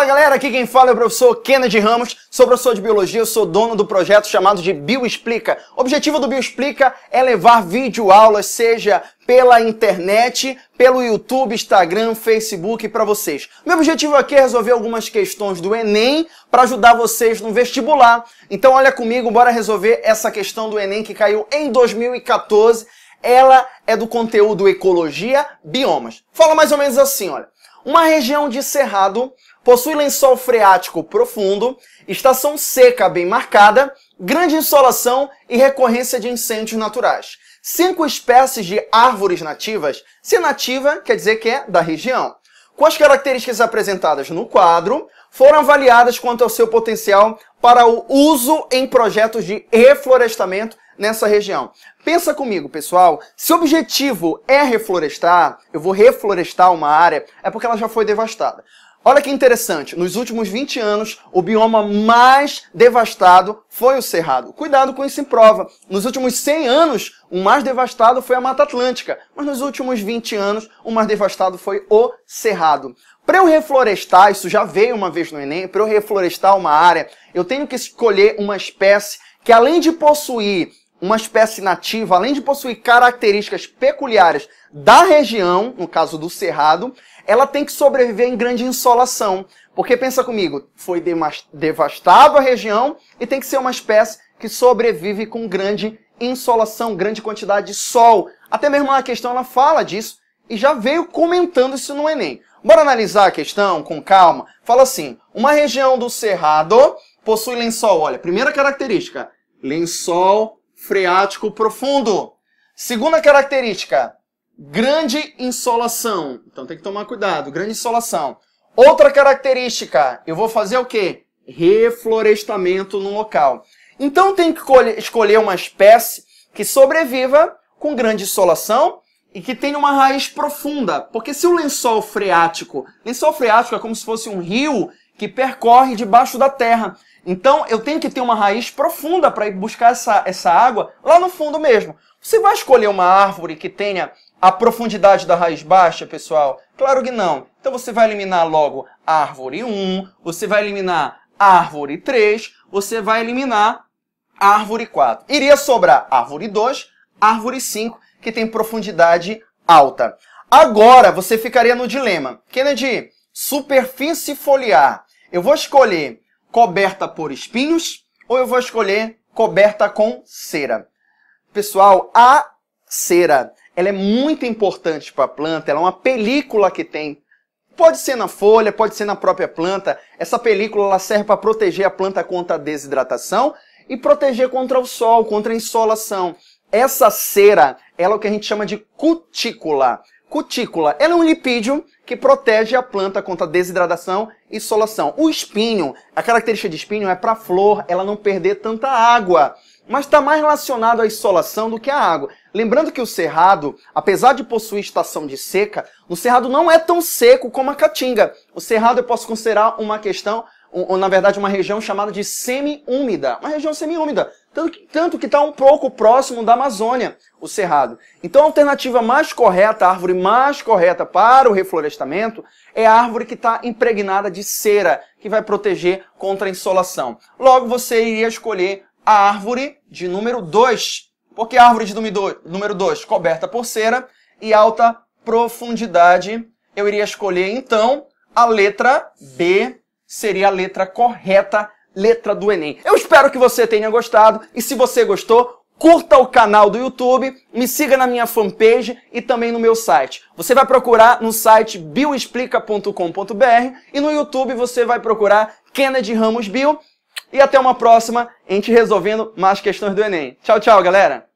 Fala galera, aqui quem fala é o professor Kennedy Ramos, sou professor de biologia, sou dono do projeto chamado de Bioexplica. O objetivo do Bioexplica é levar vídeo aulas, seja pela internet, pelo YouTube, Instagram, Facebook para vocês. Meu objetivo aqui é resolver algumas questões do Enem para ajudar vocês no vestibular. Então olha comigo, bora resolver essa questão do Enem que caiu em 2014. Ela é do conteúdo Ecologia, Biomas. Fala mais ou menos assim, olha. Uma região de cerrado possui lençol freático profundo, estação seca bem marcada, grande insolação e recorrência de incêndios naturais. Cinco espécies de árvores nativas, se nativa quer dizer que é da região. Com as características apresentadas no quadro, foram avaliadas quanto ao seu potencial para o uso em projetos de reflorestamento nessa região. Pensa comigo, pessoal, se o objetivo é reflorestar, eu vou reflorestar uma área, é porque ela já foi devastada. Olha que interessante, nos últimos 20 anos, o bioma mais devastado foi o Cerrado. Cuidado com isso em prova. Nos últimos 100 anos, o mais devastado foi a Mata Atlântica, mas nos últimos 20 anos, o mais devastado foi o Cerrado. Para eu reflorestar, isso já veio uma vez no Enem, para eu reflorestar uma área, eu tenho que escolher uma espécie que além de possuir uma espécie nativa, além de possuir características peculiares da região, no caso do cerrado, ela tem que sobreviver em grande insolação. Porque pensa comigo, foi devastado a região e tem que ser uma espécie que sobrevive com grande insolação, grande quantidade de sol. Até mesmo a questão ela fala disso e já veio comentando isso no Enem. Bora analisar a questão com calma. Fala assim: uma região do cerrado possui lençol. Olha, primeira característica, lençol freático profundo. Segunda característica, grande insolação. Então tem que tomar cuidado, grande insolação. Outra característica, eu vou fazer o quê? Reflorestamento no local. Então tem que escolher uma espécie que sobreviva com grande insolação e que tenha uma raiz profunda. Porque se o lençol freático, lençol freático é como se fosse um rio que percorre debaixo da terra. Então eu tenho que ter uma raiz profunda para ir buscar essa, essa água lá no fundo mesmo. Você vai escolher uma árvore que tenha a profundidade da raiz baixa, pessoal? Claro que não. Então você vai eliminar logo árvore 1, você vai eliminar árvore 3, você vai eliminar árvore 4. Iria sobrar árvore 2, árvore 5, que tem profundidade alta. Agora você ficaria no dilema. Kennedy, superfície foliar. Eu vou escolher coberta por espinhos ou eu vou escolher coberta com cera. Pessoal, a cera, ela é muito importante para a planta, ela é uma película que tem. Pode ser na folha, pode ser na própria planta. Essa película ela serve para proteger a planta contra a desidratação e proteger contra o sol, contra a insolação. Essa cera, ela é o que a gente chama de cutícula. Cutícula, ela é um lipídio que protege a planta contra desidratação e solação. O espinho, a característica de espinho é para a flor ela não perder tanta água, mas está mais relacionado à insolação do que à água. Lembrando que o cerrado, apesar de possuir estação de seca, o cerrado não é tão seco como a caatinga. O cerrado eu posso considerar uma questão ou, na verdade, uma região chamada de semi-úmida. Uma região semi-úmida. Tanto que está um pouco próximo da Amazônia, o Cerrado. Então, a alternativa mais correta, a árvore mais correta para o reflorestamento, é a árvore que está impregnada de cera, que vai proteger contra a insolação. Logo, você iria escolher a árvore de número 2. Porque a árvore de número 2, coberta por cera e alta profundidade, eu iria escolher, então, a letra B seria a letra correta, letra do Enem. Eu espero que você tenha gostado e se você gostou, curta o canal do YouTube, me siga na minha fanpage e também no meu site. Você vai procurar no site bioexplica.com.br e no YouTube você vai procurar Kennedy Ramos Bio. E até uma próxima, a gente resolvendo mais questões do Enem. Tchau, tchau, galera!